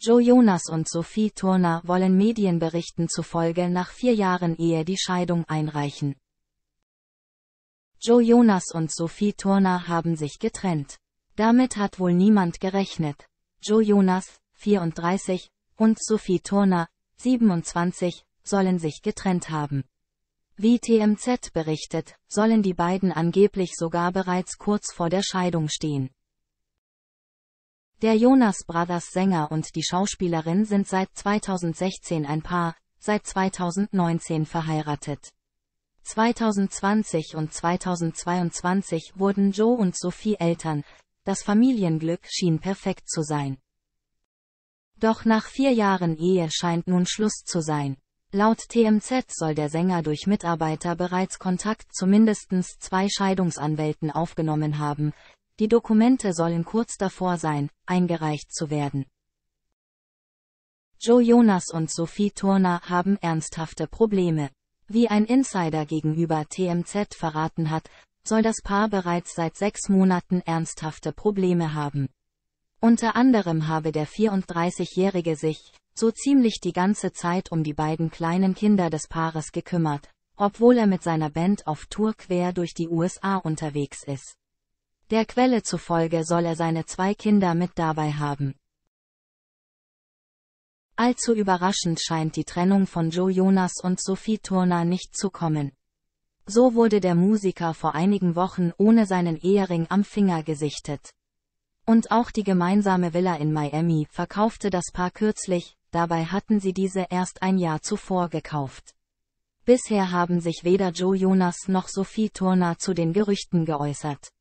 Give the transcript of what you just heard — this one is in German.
Joe Jonas und Sophie Turner wollen Medienberichten zufolge nach vier Jahren Ehe die Scheidung einreichen. Joe Jonas und Sophie Turner haben sich getrennt. Damit hat wohl niemand gerechnet. Joe Jonas, 34, und Sophie Turner, 27, sollen sich getrennt haben. Wie TMZ berichtet, sollen die beiden angeblich sogar bereits kurz vor der Scheidung stehen. Der Jonas Brothers Sänger und die Schauspielerin sind seit 2016 ein Paar, seit 2019 verheiratet. 2020 und 2022 wurden Joe und Sophie Eltern, das Familienglück schien perfekt zu sein. Doch nach vier Jahren Ehe scheint nun Schluss zu sein. Laut TMZ soll der Sänger durch Mitarbeiter bereits Kontakt zu mindestens zwei Scheidungsanwälten aufgenommen haben, die Dokumente sollen kurz davor sein, eingereicht zu werden. Joe Jonas und Sophie Turner haben ernsthafte Probleme. Wie ein Insider gegenüber TMZ verraten hat, soll das Paar bereits seit sechs Monaten ernsthafte Probleme haben. Unter anderem habe der 34-Jährige sich, so ziemlich die ganze Zeit um die beiden kleinen Kinder des Paares gekümmert, obwohl er mit seiner Band auf Tour quer durch die USA unterwegs ist. Der Quelle zufolge soll er seine zwei Kinder mit dabei haben. Allzu überraschend scheint die Trennung von Joe Jonas und Sophie Turner nicht zu kommen. So wurde der Musiker vor einigen Wochen ohne seinen Ehering am Finger gesichtet. Und auch die gemeinsame Villa in Miami verkaufte das Paar kürzlich, dabei hatten sie diese erst ein Jahr zuvor gekauft. Bisher haben sich weder Joe Jonas noch Sophie Turner zu den Gerüchten geäußert.